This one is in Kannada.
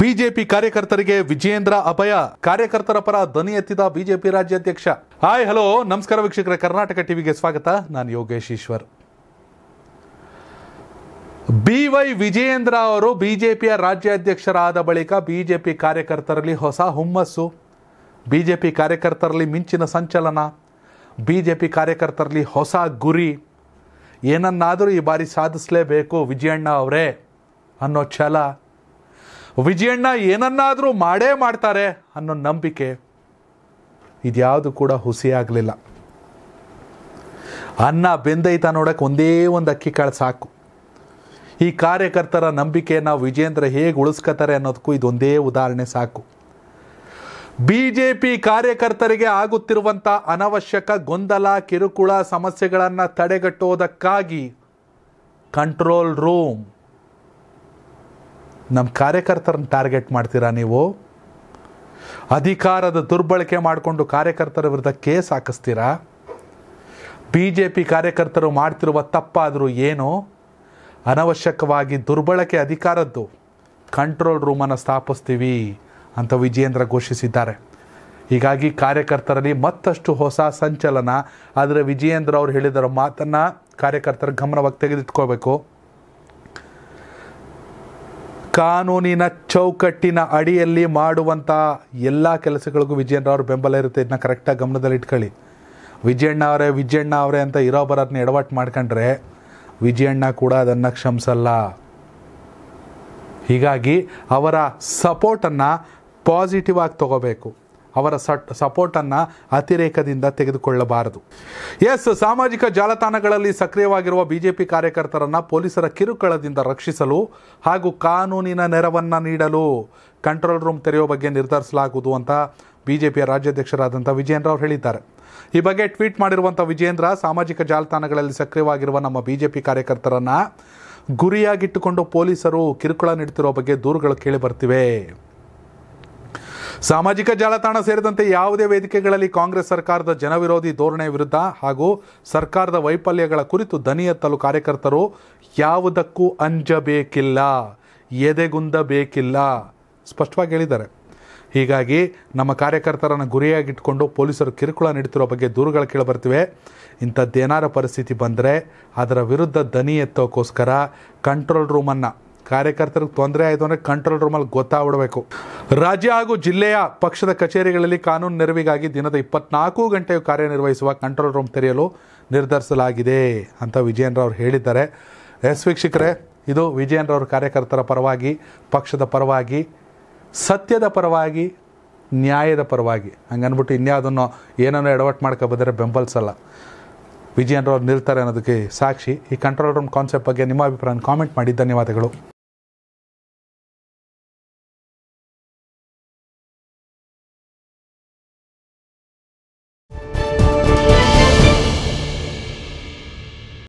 ಬಿಜೆಪಿ ಕಾರ್ಯಕರ್ತರಿಗೆ ವಿಜಯೇಂದ್ರ ಅಭಯ ಕಾರ್ಯಕರ್ತರ ಪರ ಧ್ವನಿ ಎತ್ತಿದ ಬಿಜೆಪಿ ರಾಜ್ಯಾಧ್ಯಕ್ಷ ಹಾಯ್ ಹಲೋ ನಮಸ್ಕಾರ ವೀಕ್ಷಕರ ಕರ್ನಾಟಕ ಟಿವಿಗೆ ಸ್ವಾಗತ ನಾನು ಯೋಗೇಶ್ ಈಶ್ವರ್ ಬಿ ವೈ ವಿಜಯೇಂದ್ರ ಅವರು ಬಿಜೆಪಿಯ ರಾಜ್ಯಾಧ್ಯಕ್ಷರಾದ ಬಳಿಕ ಬಿಜೆಪಿ ಕಾರ್ಯಕರ್ತರಲ್ಲಿ ಹೊಸ ಹುಮ್ಮಸ್ಸು ಬಿಜೆಪಿ ಕಾರ್ಯಕರ್ತರಲ್ಲಿ ಮಿಂಚಿನ ಸಂಚಲನ ಬಿಜೆಪಿ ಕಾರ್ಯಕರ್ತರಲ್ಲಿ ಹೊಸ ಗುರಿ ಏನನ್ನಾದರೂ ಈ ಬಾರಿ ಸಾಧಿಸಲೇಬೇಕು ವಿಜಯಣ್ಣ ಅವರೇ ಅನ್ನೋ ಛಲ ವಿಜಯಣ್ಣ ಏನನ್ನಾದರೂ ಮಾಡೇ ಮಾಡ್ತಾರೆ ಅನ್ನೋ ನಂಬಿಕೆ ಇದ್ಯಾವುದು ಕೂಡ ಹುಸಿಯಾಗಲಿಲ್ಲ ಅನ್ನ ಬೆಂದೈತ ನೋಡಕ್ಕೆ ಒಂದೇ ಒಂದು ಅಕ್ಕಿ ಕಾಳು ಸಾಕು ಈ ಕಾರ್ಯಕರ್ತರ ನಂಬಿಕೆಯನ್ನು ವಿಜೇಂದ್ರ ಹೇಗೆ ಉಳಿಸ್ಕೋತಾರೆ ಅನ್ನೋದಕ್ಕೂ ಇದೊಂದೇ ಉದಾಹರಣೆ ಸಾಕು ಬಿ ಜೆ ಪಿ ಕಾರ್ಯಕರ್ತರಿಗೆ ಆಗುತ್ತಿರುವಂಥ ಅನವಶ್ಯಕ ಗೊಂದಲ ಕಿರುಕುಳ ಸಮಸ್ಯೆಗಳನ್ನು ತಡೆಗಟ್ಟುವುದಕ್ಕಾಗಿ ಕಂಟ್ರೋಲ್ ರೂಮ್ ನಮ್ಮ ಕಾರ್ಯಕರ್ತರನ್ನ ಟಾರ್ಗೆಟ್ ಮಾಡ್ತೀರಾ ನೀವು ಅಧಿಕಾರದ ದುರ್ಬಳಕೆ ಮಾಡಿಕೊಂಡು ಕಾರ್ಯಕರ್ತರ ವಿರುದ್ಧ ಕೇಸ್ ಹಾಕಿಸ್ತೀರಾ ಬಿ ಜೆ ಪಿ ಕಾರ್ಯಕರ್ತರು ಮಾಡ್ತಿರುವ ತಪ್ಪಾದರೂ ಏನು ಅನವಶ್ಯಕವಾಗಿ ದುರ್ಬಳಕೆ ಅಧಿಕಾರದ್ದು ಕಂಟ್ರೋಲ್ ರೂಮನ್ನು ಸ್ಥಾಪಿಸ್ತೀವಿ ಅಂತ ವಿಜಯೇಂದ್ರ ಘೋಷಿಸಿದ್ದಾರೆ ಹೀಗಾಗಿ ಕಾರ್ಯಕರ್ತರಲ್ಲಿ ಮತ್ತಷ್ಟು ಹೊಸ ಸಂಚಲನ ಆದರೆ ವಿಜಯೇಂದ್ರ ಅವರು ಹೇಳಿದರ ಮಾತನ್ನು ಕಾರ್ಯಕರ್ತರ ಗಮನವಾಗಿ ತೆಗೆದಿಟ್ಕೋಬೇಕು ಕಾನೂನಿನ ಚೌಕಟ್ಟಿನ ಅಡಿಯಲ್ಲಿ ಮಾಡುವಂಥ ಎಲ್ಲ ಕೆಲಸಗಳಿಗೂ ವಿಜಯಣ್ಣ ಅವ್ರ ಬೆಂಬಲ ಇರುತ್ತೆ ಇದನ್ನ ಕರೆಕ್ಟಾಗಿ ಗಮನದಲ್ಲಿ ಇಟ್ಕೊಳ್ಳಿ ವಿಜಯಣ್ಣ ಅವರೇ ವಿಜಯಣ್ಣ ಅವರೇ ಅಂತ ಇರೋ ಬರೋದನ್ನ ಎಡವಾಟ್ ಮಾಡ್ಕೊಂಡ್ರೆ ವಿಜಯಣ್ಣ ಕೂಡ ಅದನ್ನು ಕ್ಷಮಿಸಲ್ಲ ಹೀಗಾಗಿ ಅವರ ಸಪೋರ್ಟನ್ನು ಪಾಸಿಟಿವ್ ಆಗಿ ತಗೋಬೇಕು ಅವರ ಸಟ್ ಸಪೋರ್ಟನ್ನು ಅತಿರೇಕದಿಂದ ತೆಗೆದುಕೊಳ್ಳಬಾರದು ಎಸ್ ಸಾಮಾಜಿಕ ಜಾಲತಾಣಗಳಲ್ಲಿ ಸಕ್ರಿಯವಾಗಿರುವ ಬಿಜೆಪಿ ಕಾರ್ಯಕರ್ತರನ್ನು ಪೊಲೀಸರ ಕಿರುಕುಳದಿಂದ ರಕ್ಷಿಸಲು ಹಾಗೂ ಕಾನೂನಿನ ನೆರವನ್ನು ನೀಡಲು ಕಂಟ್ರೋಲ್ ರೂಮ್ ತೆರೆಯುವ ಬಗ್ಗೆ ನಿರ್ಧರಿಸಲಾಗುವುದು ಅಂತ ಬಿಜೆಪಿಯ ರಾಜ್ಯಾಧ್ಯಕ್ಷರಾದಂಥ ವಿಜಯೇಂದ್ರ ಅವರು ಹೇಳಿದ್ದಾರೆ ಈ ಬಗ್ಗೆ ಟ್ವೀಟ್ ಮಾಡಿರುವಂಥ ವಿಜೇಂದ್ರ ಸಾಮಾಜಿಕ ಜಾಲತಾಣಗಳಲ್ಲಿ ಸಕ್ರಿಯವಾಗಿರುವ ನಮ್ಮ ಬಿಜೆಪಿ ಕಾರ್ಯಕರ್ತರನ್ನು ಗುರಿಯಾಗಿಟ್ಟುಕೊಂಡು ಪೊಲೀಸರು ಕಿರುಕುಳ ನೀಡುತ್ತಿರುವ ಬಗ್ಗೆ ದೂರುಗಳು ಕೇಳಿ ಬರ್ತಿವೆ ಸಾಮಾಜಿಕ ಜಾಲತಾಣ ಸೇರಿದಂತೆ ಯಾವುದೇ ವೇದಿಕೆಗಳಲ್ಲಿ ಕಾಂಗ್ರೆಸ್ ಸರ್ಕಾರದ ಜನವಿರೋಧಿ ಧೋರಣೆ ವಿರುದ್ಧ ಹಾಗೂ ಸರ್ಕಾರದ ವೈಫಲ್ಯಗಳ ಕುರಿತು ದನಿ ಎತ್ತಲು ಕಾರ್ಯಕರ್ತರು ಯಾವುದಕ್ಕೂ ಅಂಜಬೇಕಿಲ್ಲ ಎದೆಗುಂದಬೇಕಿಲ್ಲ ಸ್ಪಷ್ಟವಾಗಿ ಹೇಳಿದ್ದಾರೆ ಹೀಗಾಗಿ ನಮ್ಮ ಕಾರ್ಯಕರ್ತರನ್ನು ಗುರಿಯಾಗಿಟ್ಟುಕೊಂಡು ಪೊಲೀಸರು ಕಿರುಕುಳ ನೀಡುತ್ತಿರೋ ಬಗ್ಗೆ ದೂರುಗಳು ಕೇಳಿಬರ್ತಿವೆ ಇಂಥದ್ದೇನಾರ ಪರಿಸ್ಥಿತಿ ಬಂದರೆ ಅದರ ವಿರುದ್ಧ ದನಿ ಎತ್ತೋಕ್ಕೋಸ್ಕರ ಕಂಟ್ರೋಲ್ ರೂಮನ್ನು ಕಾರ್ಯಕರ್ತರಿಗೆ ತೊಂದರೆ ಆಯಿತು ಅಂದರೆ ಕಂಟ್ರೋಲ್ ರೂಮಲ್ಲಿ ಗೊತ್ತಾಗ್ಬಿಡಬೇಕು ರಾಜ್ಯ ಹಾಗೂ ಜಿಲ್ಲೆಯ ಪಕ್ಷದ ಕಚೇರಿಗಳಲ್ಲಿ ಕಾನೂನು ನೆರವಿಗಾಗಿ ದಿನದ ಇಪ್ಪತ್ನಾಲ್ಕು ಗಂಟೆಯು ಕಾರ್ಯನಿರ್ವಹಿಸುವ ಕಂಟ್ರೋಲ್ ರೂಮ್ ತೆರೆಯಲು ನಿರ್ಧರಿಸಲಾಗಿದೆ ಅಂತ ಅವರು ಹೇಳಿದ್ದಾರೆ ಎಸ್ ವೀಕ್ಷಕರೇ ಇದು ಅವರ ಕಾರ್ಯಕರ್ತರ ಪರವಾಗಿ ಪಕ್ಷದ ಪರವಾಗಿ ಸತ್ಯದ ಪರವಾಗಿ ನ್ಯಾಯದ ಪರವಾಗಿ ಹಂಗನ್ಬಿಟ್ಟು ಇನ್ಯಾವುದನ್ನು ಏನನ್ನೋ ಎಡವಟ್ಟು ಬಂದರೆ ಬೆಂಬಲಿಸಲ್ಲ ಅವ್ರು ನಿಲ್ತಾರೆ ಅನ್ನೋದಕ್ಕೆ ಸಾಕ್ಷಿ ಈ ಕಂಟ್ರೋಲ್ ರೂಮ್ ಕಾನ್ಸೆಪ್ಟ್ ಬಗ್ಗೆ ನಿಮ್ಮ ಅಭಿಪ್ರಾಯ ಕಾಮೆಂಟ್ ಮಾಡಿ ಧನ್ಯವಾದಗಳು